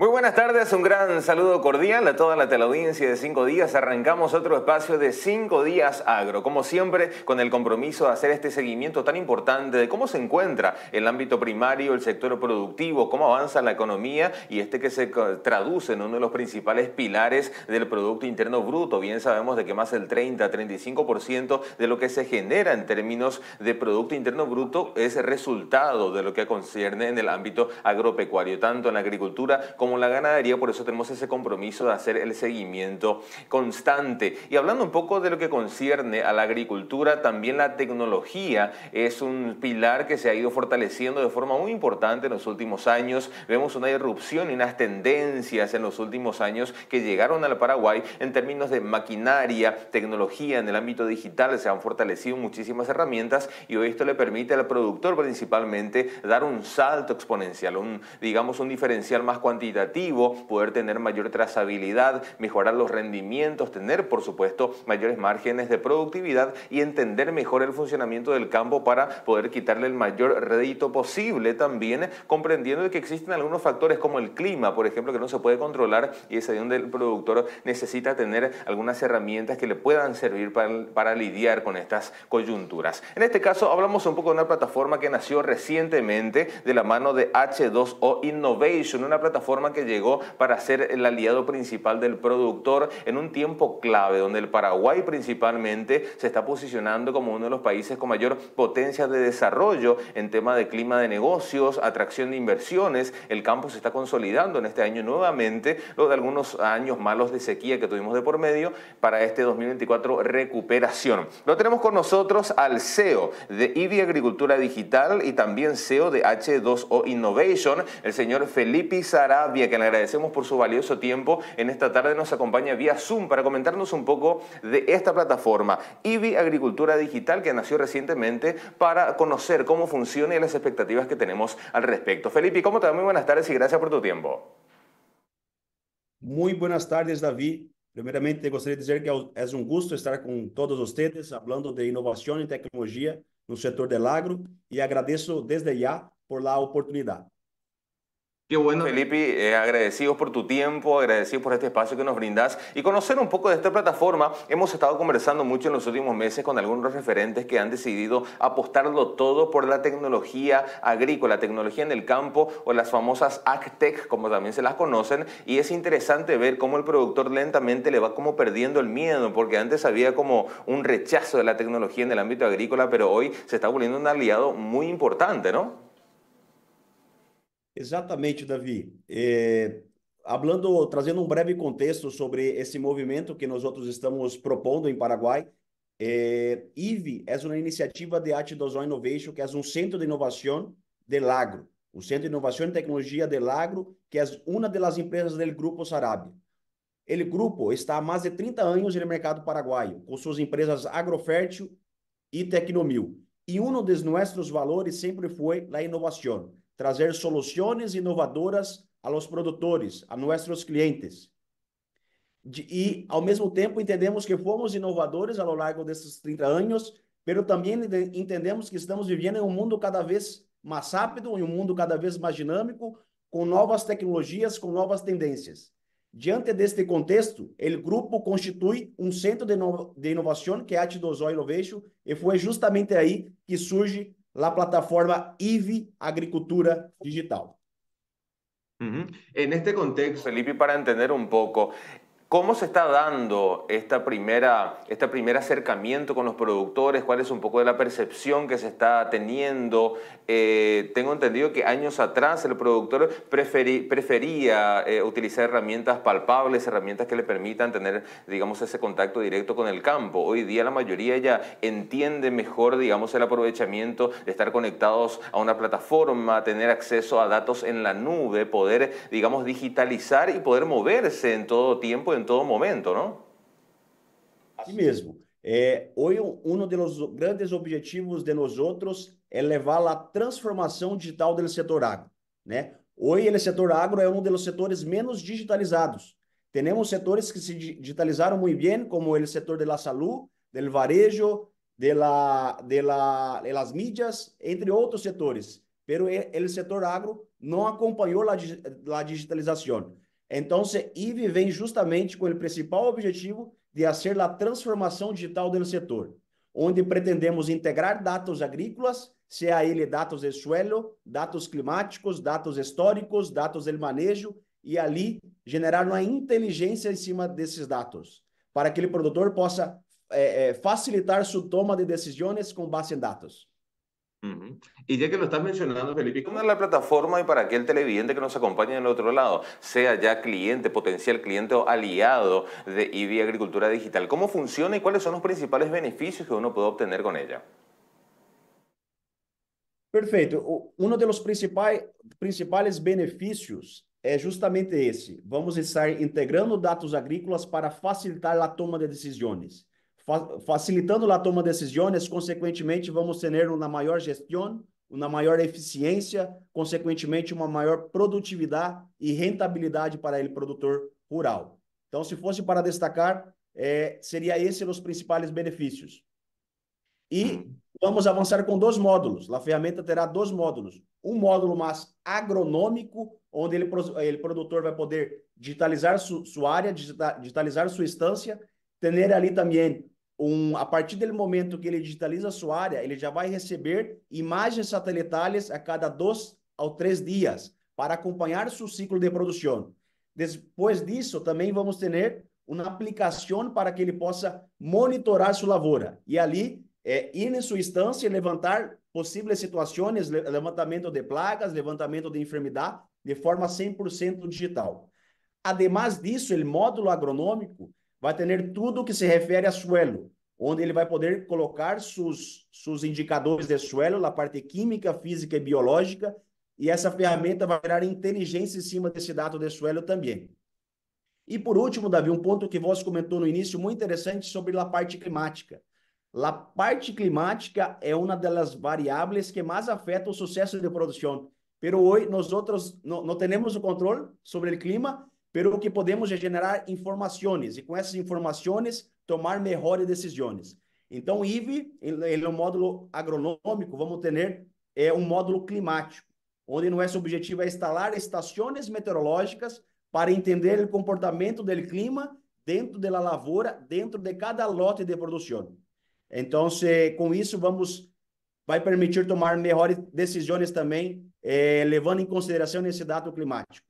Muy buenas tardes, un gran saludo cordial a toda la teleaudiencia de cinco días. Arrancamos otro espacio de cinco días agro, como siempre con el compromiso de hacer este seguimiento tan importante de cómo se encuentra el ámbito primario, el sector productivo, cómo avanza la economía y este que se traduce en uno de los principales pilares del Producto Interno Bruto. Bien sabemos de que más del 30-35% de lo que se genera en términos de Producto Interno Bruto es resultado de lo que concierne en el ámbito agropecuario, tanto en la agricultura como como la ganadería, por eso tenemos ese compromiso de hacer el seguimiento constante. Y hablando un poco de lo que concierne a la agricultura, también la tecnología es un pilar que se ha ido fortaleciendo de forma muy importante en los últimos años. Vemos una irrupción y unas tendencias en los últimos años que llegaron al Paraguay en términos de maquinaria, tecnología en el ámbito digital, se han fortalecido muchísimas herramientas y hoy esto le permite al productor principalmente dar un salto exponencial, un, digamos un diferencial más cuantitativo poder tener mayor trazabilidad, mejorar los rendimientos, tener por supuesto mayores márgenes de productividad y entender mejor el funcionamiento del campo para poder quitarle el mayor rédito posible también, comprendiendo que existen algunos factores como el clima, por ejemplo, que no se puede controlar y es ahí donde el productor necesita tener algunas herramientas que le puedan servir para lidiar con estas coyunturas. En este caso hablamos un poco de una plataforma que nació recientemente de la mano de H2O Innovation, una plataforma que llegó para ser el aliado principal del productor en un tiempo clave donde el Paraguay principalmente se está posicionando como uno de los países con mayor potencia de desarrollo en tema de clima de negocios, atracción de inversiones. El campo se está consolidando en este año nuevamente, luego de algunos años malos de sequía que tuvimos de por medio, para este 2024 recuperación. Lo tenemos con nosotros al CEO de IBI Agricultura Digital y también CEO de H2O Innovation, el señor Felipe Sarabia que le agradecemos por su valioso tiempo. En esta tarde nos acompaña vía Zoom para comentarnos un poco de esta plataforma, IBI Agricultura Digital, que nació recientemente para conocer cómo funciona y las expectativas que tenemos al respecto. Felipe, ¿cómo te va? Muy buenas tardes y gracias por tu tiempo. Muy buenas tardes, David. Primeramente, me gustaría decir que es un um gusto estar con todos ustedes hablando de innovación y e tecnología en el sector del agro, y e agradezco desde ya por la oportunidad. Felipe, eh, agradecidos por tu tiempo, agradecidos por este espacio que nos brindás y conocer un poco de esta plataforma. Hemos estado conversando mucho en los últimos meses con algunos referentes que han decidido apostarlo todo por la tecnología agrícola, tecnología en el campo o las famosas AgTech, como también se las conocen. Y es interesante ver cómo el productor lentamente le va como perdiendo el miedo, porque antes había como un rechazo de la tecnología en el ámbito agrícola, pero hoy se está volviendo un aliado muy importante, ¿no? Exatamente, Davi. É, hablando, trazendo um breve contexto sobre esse movimento que nós outros estamos propondo em Paraguai, é, IVE é uma iniciativa de arte do Innovation, que é um centro de inovação de Lagro, o Centro de Inovação e Tecnologia de Lagro, que é uma das empresas do Grupo Sarabia. Ele grupo está há mais de 30 anos no mercado paraguaio, com suas empresas Agrofértil e Tecnomil. E um dos nossos valores sempre foi a inovação trazer soluções inovadoras aos produtores, a nossos clientes. e, ao mesmo tempo, entendemos que fomos inovadores ao longo desses 30 anos, mas também entendemos que estamos vivendo em um mundo cada vez mais rápido, em um mundo cada vez mais dinâmico, com novas tecnologias, com novas tendências. Diante deste contexto, o grupo constitui um centro de, de inovação que é a T2O Innovation, e foi justamente aí que surge la plataforma IVI Agricultura Digital. En este contexto, Felipe, para entender un poco, ¿Cómo se está dando esta primera, este primer acercamiento con los productores? ¿Cuál es un poco de la percepción que se está teniendo? Eh, tengo entendido que años atrás el productor prefería eh, utilizar herramientas palpables, herramientas que le permitan tener, digamos, ese contacto directo con el campo. Hoy día la mayoría ya entiende mejor, digamos, el aprovechamiento de estar conectados a una plataforma, tener acceso a datos en la nube, poder, digamos, digitalizar y poder moverse en todo tiempo em todo momento, não? Assim mesmo. É, eh, hoje, um dos grandes objetivos de nós outros é levar a transformação digital do setor agro, né? ¿eh? Hoje, o setor agro é um dos setores menos digitalizados. Temos setores que se digitalizaram muito bem, como o setor da saúde, do varejo, de, la, de, la, de las mídias, entre outros setores. Mas o setor agro não acompanhou a digitalização. Então, IVE vem justamente com o principal objetivo de ser a transformação digital do setor, onde pretendemos integrar dados agrícolas, seja ele dados de suelo, dados climáticos, dados históricos, dados de manejo, e ali gerar uma inteligência em cima desses dados, para que o produtor possa é, facilitar sua toma de decisões com base em dados. Y ya que lo estás mencionando, Felipe, ¿cómo es la plataforma y para el televidente que nos acompaña en el otro lado, sea ya cliente, potencial cliente o aliado de IBI Agricultura Digital? ¿Cómo funciona y cuáles son los principales beneficios que uno puede obtener con ella? Perfecto. Uno de los principales beneficios es justamente ese. Vamos a estar integrando datos agrícolas para facilitar la toma de decisiones. facilitando a toma de decisões, consequentemente, vamos ter uma maior gestão, uma maior eficiência, consequentemente, uma maior produtividade e rentabilidade para ele produtor rural. Então, se fosse para destacar, eh, seria esse os principais benefícios. E uhum. vamos avançar com dois módulos. A ferramenta terá dois módulos. Um módulo mais agronômico, onde ele, ele produtor vai poder digitalizar su, sua área, digitalizar sua instância, ter ali também um, a partir do momento que ele digitaliza a sua área, ele já vai receber imagens satelitais a cada dois ou três dias para acompanhar seu ciclo de produção. Depois disso, também vamos ter uma aplicação para que ele possa monitorar sua lavoura e ali, é, ir em sua instância, e levantar possíveis situações, levantamento de plagas, levantamento de enfermidade, de forma 100% digital. Ademais disso, o módulo agronômico vai ter tudo que se refere a suelo, onde ele vai poder colocar seus, seus indicadores de suelo, na parte química, física e biológica, e essa ferramenta vai gerar inteligência em cima desse dado de suelo também. E por último, Davi, um ponto que você comentou no início, muito interessante, sobre a parte climática. A parte climática é uma das variáveis que mais afeta o sucesso de produção. Pero hoje nós outros não, não temos o controle sobre o clima, pero que podemos generar informações e com essas informações tomar melhores decisões. Então, IVE, ele é um módulo agronômico, vamos ter é, um módulo climático, onde nosso objetivo é instalar estações meteorológicas para entender o comportamento do clima dentro da lavoura, dentro de cada lote de produção. Então, se, com isso, vamos vai permitir tomar melhores decisões também, eh, levando em consideração esse dado climático.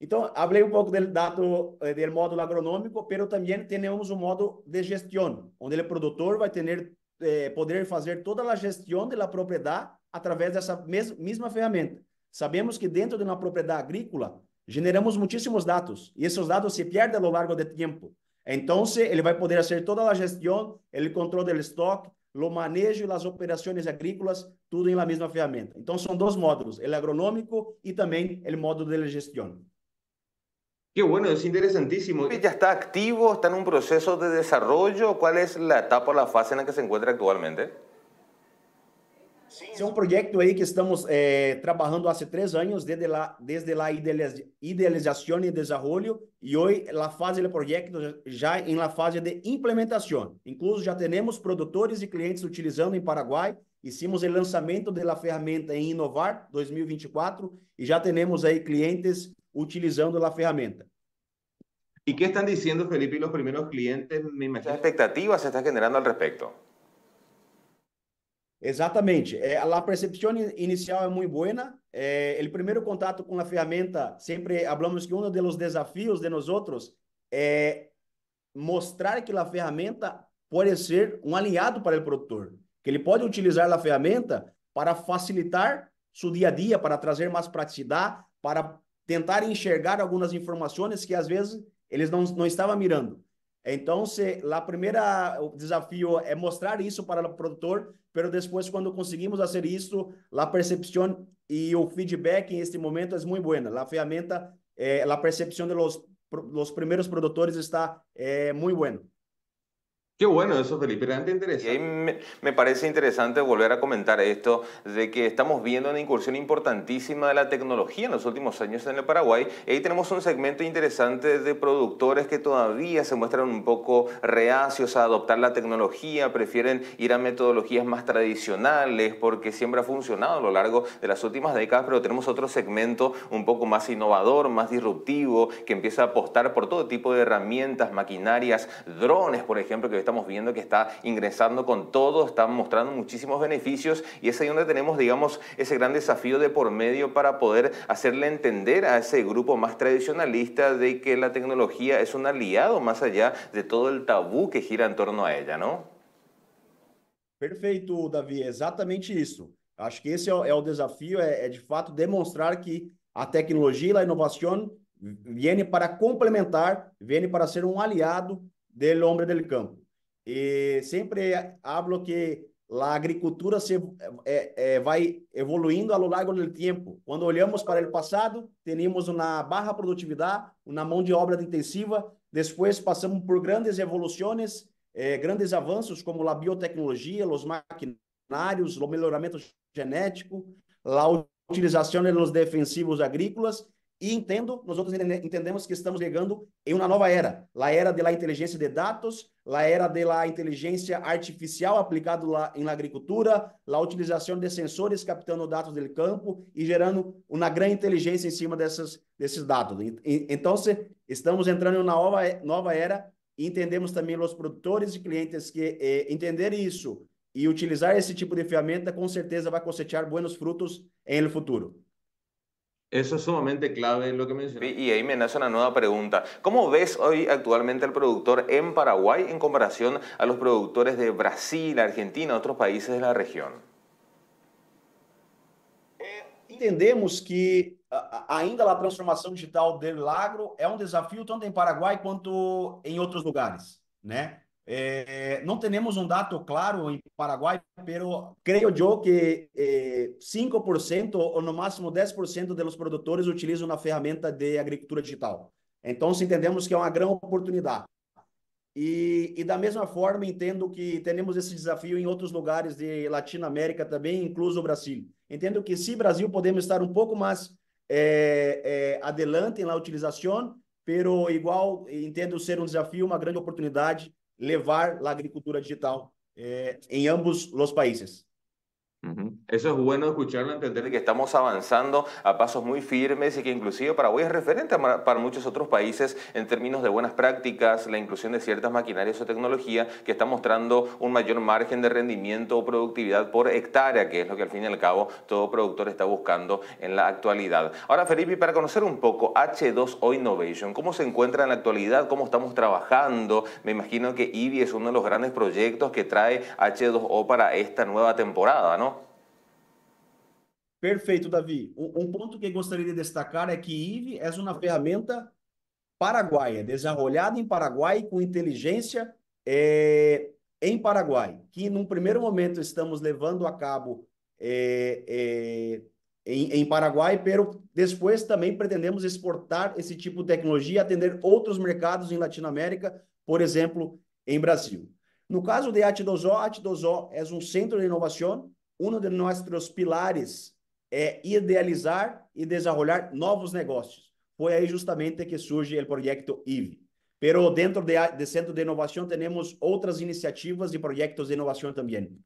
Então, hablé um pouco do dado, eh, do módulo agronômico, mas também temos um módulo de gestão, onde o produtor vai ter eh, poder fazer toda a gestão da propriedade através dessa mes mesma ferramenta. Sabemos que dentro de uma propriedade agrícola, generamos muitíssimos dados, e esses dados se perdem ao longo do tempo. Então, ele vai poder fazer toda a gestão, o controle do estoque, o manejo e as operações agrícolas, tudo em la mesma ferramenta. Então, são dois módulos, o agronômico e também o módulo de gestão. Qué bueno, es interesantísimo. ¿Ya está activo? ¿Está en un proceso de desarrollo? ¿Cuál es la etapa, la fase en la que se encuentra actualmente? Esse é um projeto aí que estamos eh, trabalhando há três anos, desde a desde lá idealização e desenvolvimento, e hoje a fase do projeto já em la fase de implementação. Incluso já temos produtores e clientes utilizando em Paraguai. Hicimos o lançamento da ferramenta em Inovar 2024 e já temos aí clientes utilizando a ferramenta. ¿Y qué están diciendo, Felipe, y los primeros clientes? Me imagino... ¿Qué expectativas se está generando al respecto? Exatamente. Eh, a percepção inicial é muito boa. o eh, primeiro contato com a ferramenta, sempre falamos que um dos desafios de nós é eh, mostrar que a ferramenta pode ser um aliado para o produtor, que ele pode utilizar a ferramenta para facilitar seu dia a dia, para trazer mais praticidade, para tentar enxergar algumas informações que às vezes eles não, não estavam mirando. Então, a primeira o desafio é mostrar isso para o produtor, mas depois, quando conseguimos fazer isso, a percepção e o feedback em este momento é muito boa. A ferramenta, eh, a percepção dos los primeiros produtores está eh, muito boa. Qué bueno eso, Felipe, realmente interesante. Y me, parece interesante volver a comentar esto, de que estamos viendo una incursión importantísima de la tecnología en los últimos años en el Paraguay. Y ahí tenemos un segmento interesante de productores que todavía se muestran un poco reacios a adoptar la tecnología, prefieren ir a metodologías más tradicionales, porque siempre ha funcionado a lo largo de las últimas décadas, pero tenemos otro segmento un poco más innovador, más disruptivo, que empieza a apostar por todo tipo de herramientas, maquinarias, drones, por ejemplo, que estamos viendo que está ingresando con todo, está mostrando muchísimos beneficios y es ahí donde tenemos, digamos, ese gran desafío de por medio para poder hacerle entender a ese grupo más tradicionalista de que la tecnología es un aliado más allá de todo el tabú que gira en torno a ella, ¿no? Perfecto, David, exactamente eso. Acho que ese es el desafío, es de fato demostrar que la tecnología y e la innovación vienen para complementar, vienen para ser un um aliado del hombre del campo. E sempre hablo que a agricultura se, é, é, vai evoluindo ao longo do tempo. Quando olhamos para o passado, tínhamos uma baixa produtividade, uma mão de obra intensiva. Depois passamos por grandes evoluções, eh, grandes avanços como a biotecnologia, os maquinários, o melhoramento genético, a utilização dos defensivos agrícolas e entendo, nós outros entendemos que estamos chegando em uma nova era, a era da inteligência de dados, a era da inteligência artificial aplicada na agricultura, a utilização de sensores captando dados do campo e gerando uma grande inteligência em cima dessas, desses dados. Então, estamos entrando em uma nova, nova era e entendemos também os produtores e clientes que eh, entender isso e utilizar esse tipo de ferramenta, com certeza vai cosechar buenos frutos em no futuro. Eso es sumamente clave lo que mencionas. Y ahí me nace una nueva pregunta. ¿Cómo ves hoy actualmente el productor en Paraguay en comparación a los productores de Brasil, Argentina, otros países de la región? Eh, entendemos que ainda la transformación digital del agro es un um desafío tanto en em Paraguay como en em otros lugares, né? Eh, temos um dado claro em Paraguai, pero creio yo que é, eh, 5% ou no máximo 10% dos produtores utilizam utilizan ferramenta de agricultura digital. Então, entendemos que é uma grande oportunidade. E, e, da mesma forma, entendo que temos esse desafio em outros lugares de Latinoamérica também, incluso o Brasil. Entendo que se Brasil podemos estar um pouco mais é, é, adelante na utilização, pero igual entendo ser um desafio, uma grande oportunidade levar a agricultura digital eh, em ambos os países. Eso es bueno escucharlo, entender que estamos avanzando a pasos muy firmes y que inclusive Paraguay es referente para muchos otros países en términos de buenas prácticas, la inclusión de ciertas maquinarias o tecnología que está mostrando un mayor margen de rendimiento o productividad por hectárea, que es lo que al fin y al cabo todo productor está buscando en la actualidad. Ahora Felipe, para conocer un poco H2O Innovation, ¿cómo se encuentra en la actualidad? ¿Cómo estamos trabajando? Me imagino que IBI es uno de los grandes proyectos que trae H2O para esta nueva temporada, ¿no? Perfeito, Davi. Um, ponto que gostaria de destacar é que IVE é uma ferramenta paraguaia, desenvolvida em Paraguai com inteligência é, em Paraguai, que num primeiro momento estamos levando a cabo é, é, em, em, Paraguai, pero depois também pretendemos exportar esse tipo de tecnologia, atender outros mercados em Latinoamérica, por exemplo, em Brasil. No caso de Atidozó, Atidozó é um centro de inovação, um de nossos pilares é idealizar e desenvolver novos negócios. Foi aí justamente que surge o projeto IVE. Pero dentro de, de Centro de Inovação temos outras iniciativas e projetos de inovação também.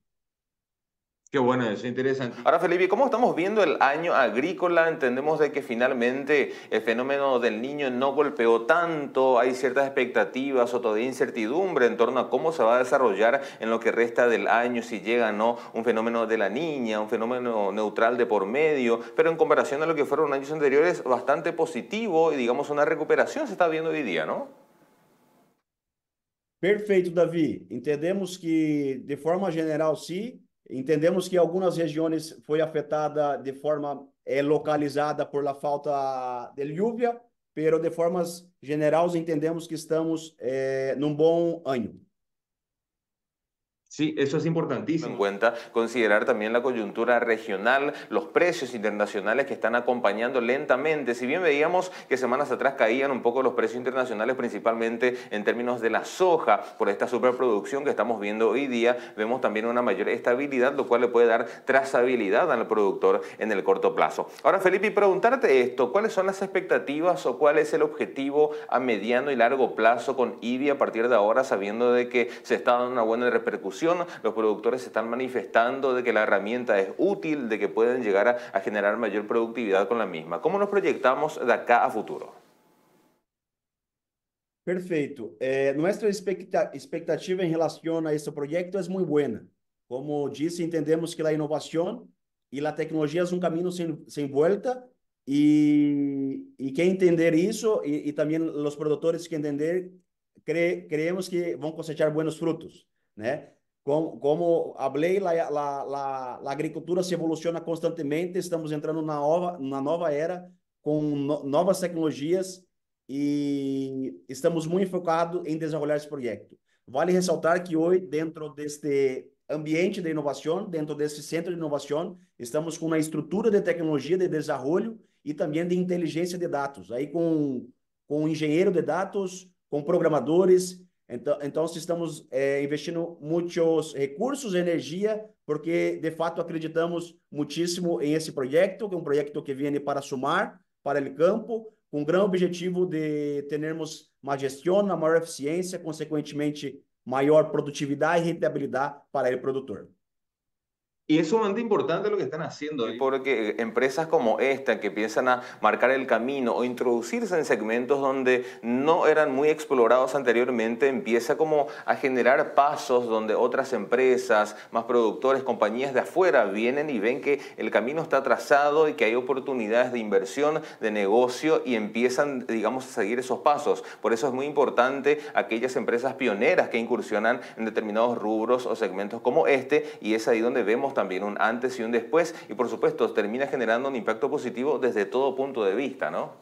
Qué bueno, eso es interesante. Ahora, Felipe, ¿cómo estamos viendo el año agrícola? Entendemos de que finalmente el fenómeno del niño no golpeó tanto, hay ciertas expectativas o todavía incertidumbre en torno a cómo se va a desarrollar en lo que resta del año, si llega o no un fenómeno de la niña, un fenómeno neutral de por medio, pero en comparación a lo que fueron años anteriores, bastante positivo y digamos una recuperación se está viendo hoy día, ¿no? Perfecto, Davi. Entendemos que, de forma general sí, Entendemos que algumas regiões foi afetada de forma é, localizada por la falta de lluvia, pero de formas gerais entendemos que estamos é, num bom ano. Sí, eso es importantísimo. En cuenta considerar también la coyuntura regional, los precios internacionales que están acompañando lentamente. Si bien veíamos que semanas atrás caían un poco los precios internacionales, principalmente en términos de la soja, por esta superproducción que estamos viendo hoy día, vemos también una mayor estabilidad, lo cual le puede dar trazabilidad al productor en el corto plazo. Ahora, Felipe, preguntarte esto, ¿cuáles son las expectativas o cuál es el objetivo a mediano y largo plazo con IBI a partir de ahora, sabiendo de que se está dando una buena repercusión? los productores se están manifestando de que la herramienta es útil, de que pueden llegar a, generar mayor productividad con la misma. ¿Cómo nos proyectamos de acá a futuro? Perfecto. Eh, nuestra expectativa en relación a este proyecto es muy buena. Como dice, entendemos que la innovación y la tecnología es un camino sin, vuelta y, que entender eso y, también los productores que entender, creemos que van a cosechar buenos frutos. ¿no? como, como hablei, a agricultura se evoluciona constantemente, estamos entrando na nova, na nova era com no, novas tecnologias e estamos muito focados em desenvolver esse projeto. Vale ressaltar que hoje, dentro deste ambiente de inovação, dentro desse centro de inovação, estamos com uma estrutura de tecnologia de desenvolvimento e também de inteligência de dados, aí com, com engenheiro de dados, com programadores, então, então estamos é, investindo muitos recursos, energia, porque de fato acreditamos muitíssimo em esse projeto, que é um projeto que vem para somar para o campo, com o grande objetivo de termos mais gestão, maior eficiência, consequentemente maior produtividade e rentabilidade para o produtor. Y es sumamente importante lo que están haciendo. porque eh, empresas como esta que empiezan a marcar el camino o introducirse en segmentos donde no eran muy explorados anteriormente, empieza como a generar pasos donde otras empresas, más productores, compañías de afuera vienen y ven que el camino está trazado y que hay oportunidades de inversión, de negocio y empiezan, digamos, a seguir esos pasos. Por eso es muy importante aquellas empresas pioneras que incursionan en determinados rubros o segmentos como este y es ahí donde vemos también un antes y un después y por supuesto termina generando un impacto positivo desde todo punto de vista, ¿no?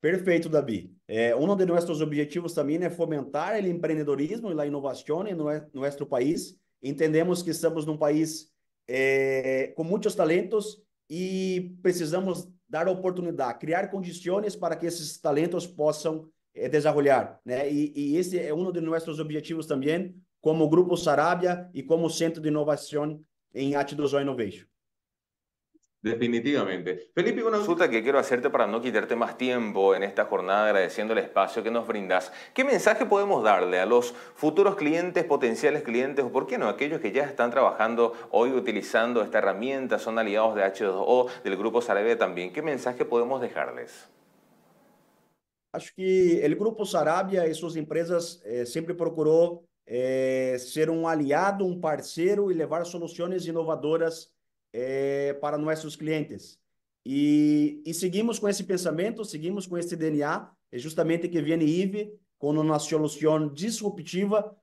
Perfeito, David. uno um de nuestros objetivos también es fomentar el emprendedorismo y e la innovación en em nuestro país. Entendemos que estamos en un país con muchos talentos e precisamos dar oportunidad, criar condiciones para que esses talentos possam desarrollar. desenvolver, né? E, e, esse é um objetivos también, como Grupo Sarabia y como Centro de Innovación en H2O Innovation. Definitivamente. Felipe, una consulta que quiero hacerte para no quitarte más tiempo en esta jornada, agradeciendo el espacio que nos brindas. ¿Qué mensaje podemos darle a los futuros clientes, potenciales clientes, o por qué no, aquellos que ya están trabajando hoy utilizando esta herramienta, son aliados de H2O, del Grupo Sarabia también? ¿Qué mensaje podemos dejarles? Acho que el Grupo Sarabia y sus empresas eh, siempre procuró é, ser um aliado, um parceiro e levar soluções inovadoras é, para nossos clientes. E, e, seguimos com esse pensamento, seguimos com esse DNA, é justamente que vem IVE com uma solução disruptiva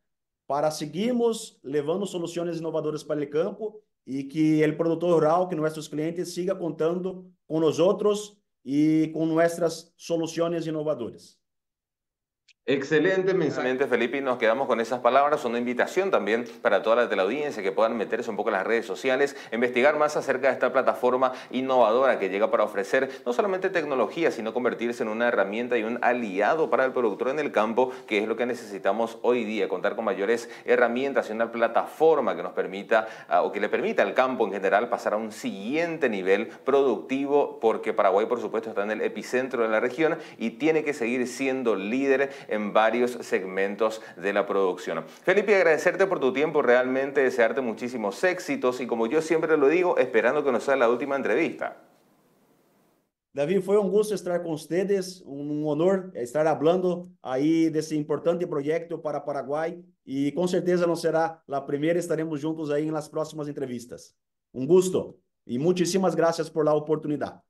para seguirmos levando soluções inovadoras para o campo e que o produtor rural, que nossos clientes, siga contando com nós outros e com nossas soluções inovadoras. Excelente mensaje. Excelente, Felipe. Y nos quedamos con esas palabras. Una invitación también para todas las de la audiencia que puedan meterse un poco en las redes sociales, investigar más acerca de esta plataforma innovadora que llega para ofrecer no solamente tecnología, sino convertirse en una herramienta y un aliado para el productor en el campo, que es lo que necesitamos hoy día, contar con mayores herramientas y una plataforma que nos permita ah, o que le permita al campo en general pasar a un siguiente nivel productivo, porque Paraguay, por supuesto, está en el epicentro de la región y tiene que seguir siendo líder en varios segmentos de la producción. Felipe, agradecerte por tu tiempo, realmente desearte muchísimos éxitos y como yo siempre lo digo, esperando que nos sea la última entrevista. David, fue un gusto estar con ustedes, un honor estar hablando ahí de ese importante proyecto para Paraguay y con certeza no será la primera, estaremos juntos ahí en las próximas entrevistas. Un gusto y muchísimas gracias por la oportunidad.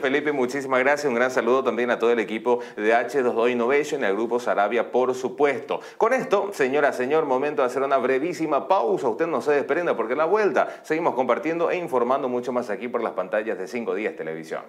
Felipe, muchísimas gracias. Un gran saludo también a todo el equipo de H2O Innovation y al Grupo Sarabia, por supuesto. Con esto, señora, señor, momento de hacer una brevísima pausa. Usted no se desprenda porque en la vuelta seguimos compartiendo e informando mucho más aquí por las pantallas de 5 Días Televisión.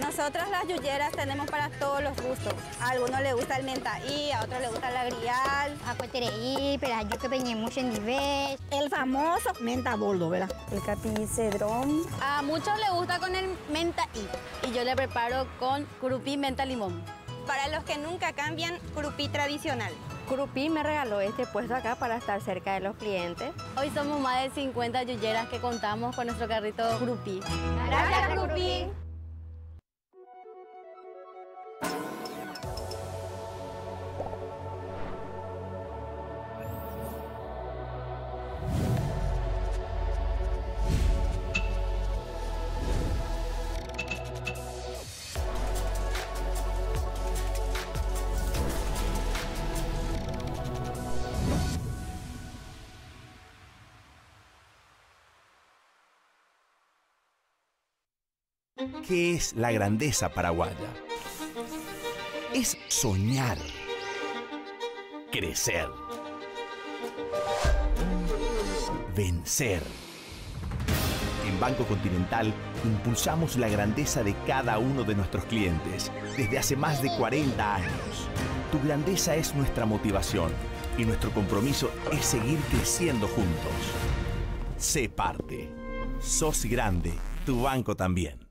Nosotras las yuyeras tenemos para todos los gustos. A algunos les gusta el mentaí, a otros les gusta la grial. A pero yo que mucho en nivel. El famoso menta boldo, ¿verdad? El capicedrón. A muchos les gusta con el mentaí y yo le preparo con crupí menta limón. Para los que nunca cambian, crupí tradicional. Grupi me regaló este puesto acá para estar cerca de los clientes. Hoy somos más de 50 yuyeras que contamos con nuestro carrito grupi. Gracias, Gracias ¿Qué es la grandeza paraguaya? Es soñar, crecer, vencer. En Banco Continental impulsamos la grandeza de cada uno de nuestros clientes desde hace más de 40 años. Tu grandeza es nuestra motivación y nuestro compromiso es seguir creciendo juntos. Sé parte. Sos grande, tu banco también.